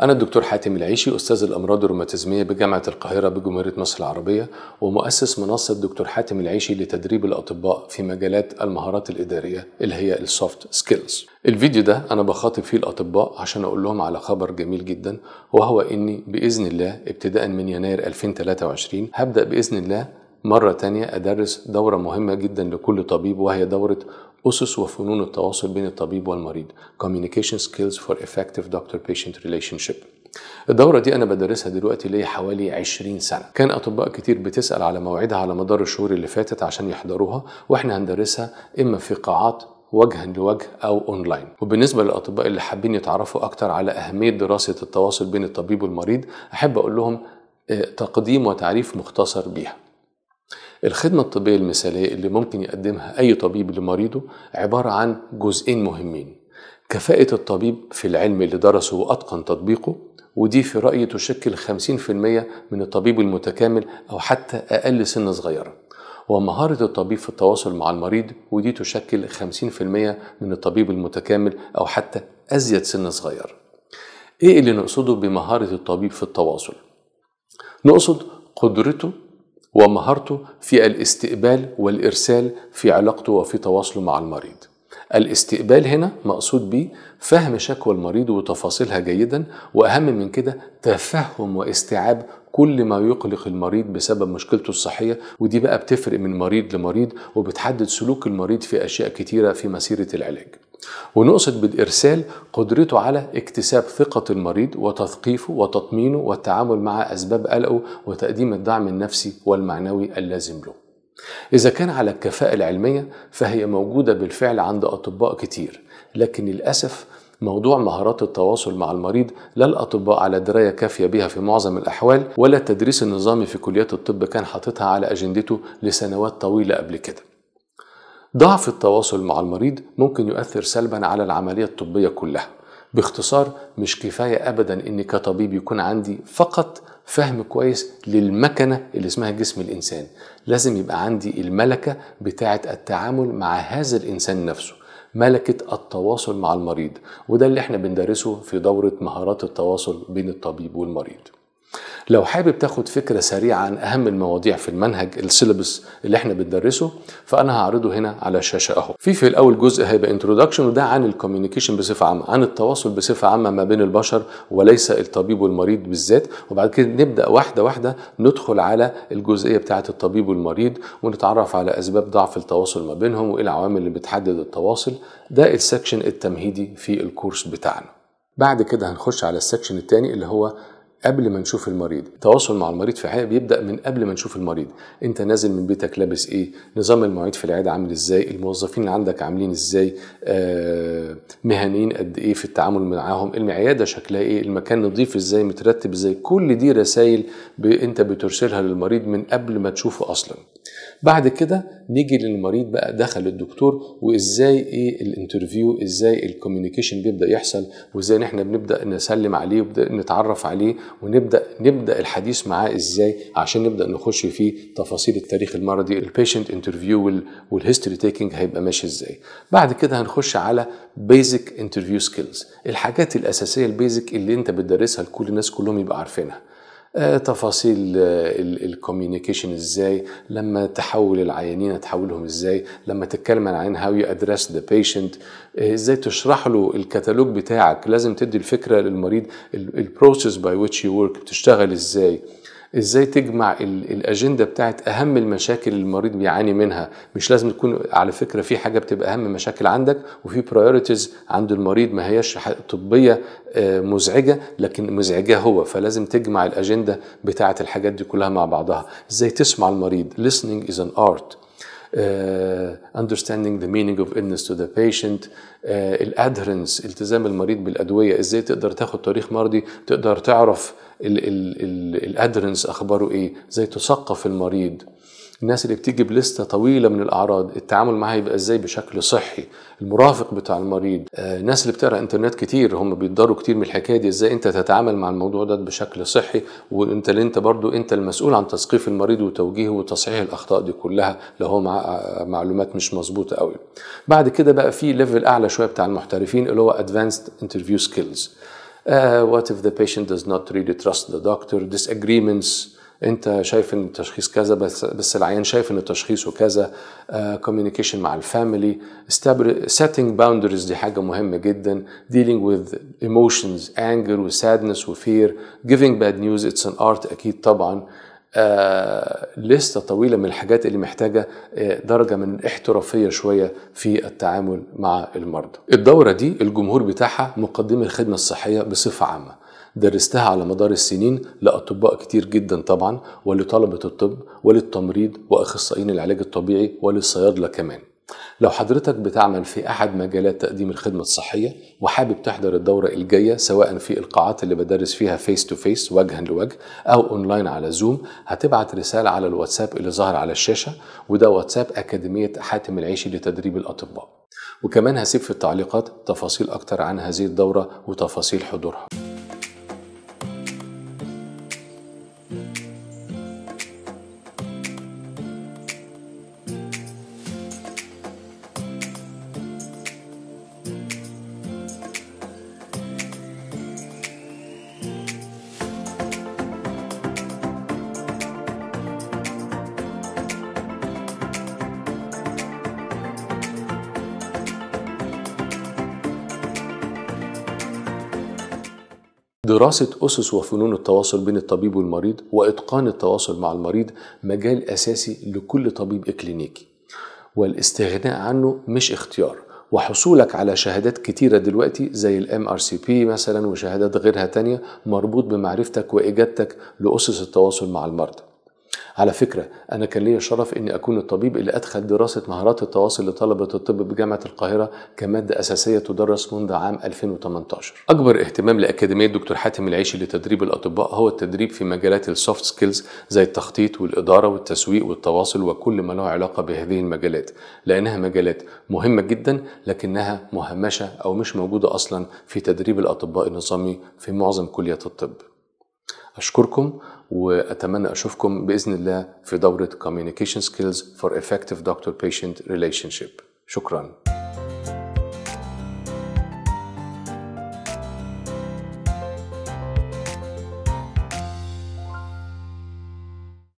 أنا الدكتور حاتم العيشي أستاذ الأمراض الروماتيزمية بجامعة القاهرة بجمهورية مصر العربية ومؤسس منصة دكتور حاتم العيشي لتدريب الأطباء في مجالات المهارات الإدارية اللي هي السوفت سكيلز. الفيديو ده أنا بخاطب فيه الأطباء عشان أقول لهم على خبر جميل جدا وهو إني بإذن الله ابتداء من يناير 2023 هبدأ بإذن الله مرة تانية أدرس دورة مهمة جدا لكل طبيب وهي دورة أسس وفنون التواصل بين الطبيب والمريض Communication Skills for Effective Doctor-Patient Relationship الدورة دي أنا بدرسها دلوقتي ليا حوالي 20 سنة كان أطباء كتير بتسأل على موعدها على مدار الشهور اللي فاتت عشان يحضروها وإحنا هندرسها إما في قاعات وجها لوجه أو أونلاين وبالنسبة للأطباء اللي حابين يتعرفوا أكتر على أهمية دراسة التواصل بين الطبيب والمريض أحب أقول لهم آه، تقديم وتعريف مختصر بيها الخدمة الطبية المثالية اللي ممكن يقدمها أي طبيب لمريضه عبارة عن جزئين مهمين كفاءة الطبيب في العلم اللي درسه وأتقن تطبيقه ودي في رأيي تشكل 50% من الطبيب المتكامل أو حتى أقل سن صغيرة ومهارة الطبيب في التواصل مع المريض ودي تشكل 50% من الطبيب المتكامل أو حتى أزيد سن صغير إيه اللي نقصده بمهارة الطبيب في التواصل؟ نقصد قدرته ومهارته في الاستقبال والإرسال في علاقته وفي تواصله مع المريض الاستقبال هنا مقصود به فهم شكوى المريض وتفاصيلها جيدا وأهم من كده تفهم واستيعاب كل ما يقلق المريض بسبب مشكلته الصحية ودي بقى بتفرق من مريض لمريض وبتحدد سلوك المريض في أشياء كتيرة في مسيرة العلاج ونقصد بالإرسال قدرته على اكتساب ثقة المريض وتثقيفه وتطمينه والتعامل مع أسباب قلقه وتقديم الدعم النفسي والمعنوي اللازم له إذا كان على الكفاءة العلمية فهي موجودة بالفعل عند أطباء كتير لكن للأسف موضوع مهارات التواصل مع المريض لا الأطباء على دراية كافية بها في معظم الأحوال ولا التدريس النظامي في كليات الطب كان حاططها على أجندته لسنوات طويلة قبل كده ضعف التواصل مع المريض ممكن يؤثر سلبا على العملية الطبية كلها باختصار مش كفاية أبدا إن كطبيب يكون عندي فقط فهم كويس للمكنة اللي اسمها جسم الإنسان لازم يبقى عندي الملكة بتاعة التعامل مع هذا الإنسان نفسه ملكة التواصل مع المريض وده اللي احنا بندرسه في دورة مهارات التواصل بين الطبيب والمريض لو حابب تاخد فكرة سريعة عن أهم المواضيع في المنهج السيلبس اللي احنا بندرسه فأنا هعرضه هنا على الشاشة أهو. في في الأول جزء هيبقى انترودكشن وده عن الكوميونيكيشن بصفة عامة، عن التواصل بصفة عامة ما بين البشر وليس الطبيب والمريض بالذات، وبعد كده نبدأ واحدة واحدة ندخل على الجزئية بتاعة الطبيب والمريض ونتعرف على أسباب ضعف التواصل ما بينهم وإيه العوامل اللي بتحدد التواصل، ده السكشن التمهيدي في الكورس بتاعنا. بعد كده هنخش على السكشن الثاني اللي هو قبل ما نشوف المريض التواصل مع المريض في الحقيقه بيبدا من قبل ما نشوف المريض انت نازل من بيتك لابس ايه نظام المواعيد في العياده عامل ازاي الموظفين اللي عندك عاملين ازاي آه مهنيين قد ايه في التعامل معاهم العياده شكلها ايه المكان نظيف ازاي مترتب ازاي كل دي رسائل ب... انت بترسلها للمريض من قبل ما تشوفه اصلا بعد كده نيجي للمريض بقى دخل الدكتور وازاي ايه الانترفيو ازاي الكوميونيكيشن بيبدا يحصل وازاي احنا بنبدا نسلم عليه ونتعرف عليه ونبدا نبدا الحديث معاه ازاي عشان نبدا نخش في تفاصيل التاريخ المرضي البيشنت انترفيو والهيستوري تيكنج هيبقى ماشي ازاي بعد كده هنخش على بيزك انترفيو سكيلز الحاجات الاساسيه البيزك اللي انت بتدرسها لكل الناس كلهم يبقى عارفينها آه، تفاصيل آه، الكوميونيكيشن ازاي لما تحول العيانين تحولهم ازاي لما تتكلم عن هاو يو ادريس ذا بيشنت ازاي تشرح له الكتالوج بتاعك لازم تدي الفكره للمريض البروسيس باي ويتش يو ورك بتشتغل ازاي ازاي تجمع الاجنده بتاعت اهم المشاكل اللي المريض بيعاني منها مش لازم تكون على فكره في حاجه بتبقى اهم مشاكل عندك وفي برايورتيز عند المريض ما هياش طبيه آه، مزعجه لكن مزعجه هو فلازم تجمع الاجنده بتاعت الحاجات دي كلها مع بعضها ازاي تسمع المريض listening is an art Uh, understanding the meaning of illness to the patient uh, آه، الادهرنس التزام المريض بالادويه ازاي تقدر تاخد تاريخ مرضي تقدر تعرف الادرنس اخباره ايه ازاي تثقف المريض الناس اللي بتيجي بلستة طويلة من الأعراض التعامل معاها يبقى إزاي بشكل صحي المرافق بتاع المريض آه، الناس اللي بتقرأ إنترنت كتير هم بيتضروا كتير من الحكاية دي إزاي أنت تتعامل مع الموضوع ده بشكل صحي وأنت اللي أنت برضو أنت المسؤول عن تثقيف المريض وتوجيهه وتصحيح الأخطاء دي كلها لو هو مع معلومات مش مظبوطة قوي بعد كده بقى في ليفل أعلى شوية بتاع المحترفين اللي هو Advanced Interview Skills آه وات اف ذا patient does not really trust the doctor disagreements انت شايف ان التشخيص كذا بس بس العيان شايف ان تشخيصه كذا كوميونيكيشن uh, مع الفاميلي سيتنج باوندريز دي حاجه مهمه جدا ديلينج وذ ايموشنز انجر وسادنس وفير جيفينج باد نيوز اتس ان ارت اكيد طبعا آه لستة طويلة من الحاجات اللي محتاجة آه درجة من الاحترافية شوية في التعامل مع المرضى الدورة دي الجمهور بتاعها مقدمي الخدمة الصحية بصفة عامة درستها على مدار السنين لأطباء كتير جدا طبعا ولطلبة الطب وللتمريض وأخصائيين العلاج الطبيعي وللصيادلة كمان لو حضرتك بتعمل في أحد مجالات تقديم الخدمة الصحية وحابب تحضر الدورة الجاية سواء في القاعات اللي بدرس فيها فيس تو فيس وجها لوجه أو أونلاين على زوم هتبعت رسالة على الواتساب اللي ظهر على الشاشة وده واتساب أكاديمية حاتم العيشي لتدريب الأطباء وكمان هسيب في التعليقات تفاصيل أكتر عن هذه الدورة وتفاصيل حضورها دراسة أسس وفنون التواصل بين الطبيب والمريض وإتقان التواصل مع المريض مجال أساسي لكل طبيب إكلينيكي والاستغناء عنه مش اختيار وحصولك على شهادات كتيرة دلوقتي زي الـ MRCP مثلا وشهادات غيرها تانية مربوط بمعرفتك وإجادتك لأسس التواصل مع المرضى على فكرة أنا كان ليا شرف إني أكون الطبيب اللي أدخل دراسة مهارات التواصل لطلبة الطب بجامعة القاهرة كمادة أساسية تدرس منذ عام 2018 أكبر اهتمام لأكاديمية دكتور حاتم العيشي لتدريب الأطباء هو التدريب في مجالات السوفت سكيلز زي التخطيط والإدارة والتسويق والتواصل وكل ما له علاقة بهذه المجالات لأنها مجالات مهمة جدا لكنها مهمشة أو مش موجودة أصلا في تدريب الأطباء النظامي في معظم كليات الطب أشكركم وأتمنى أشوفكم بإذن الله في دورة Communication Skills for Effective Doctor-Patient Relationship شكراً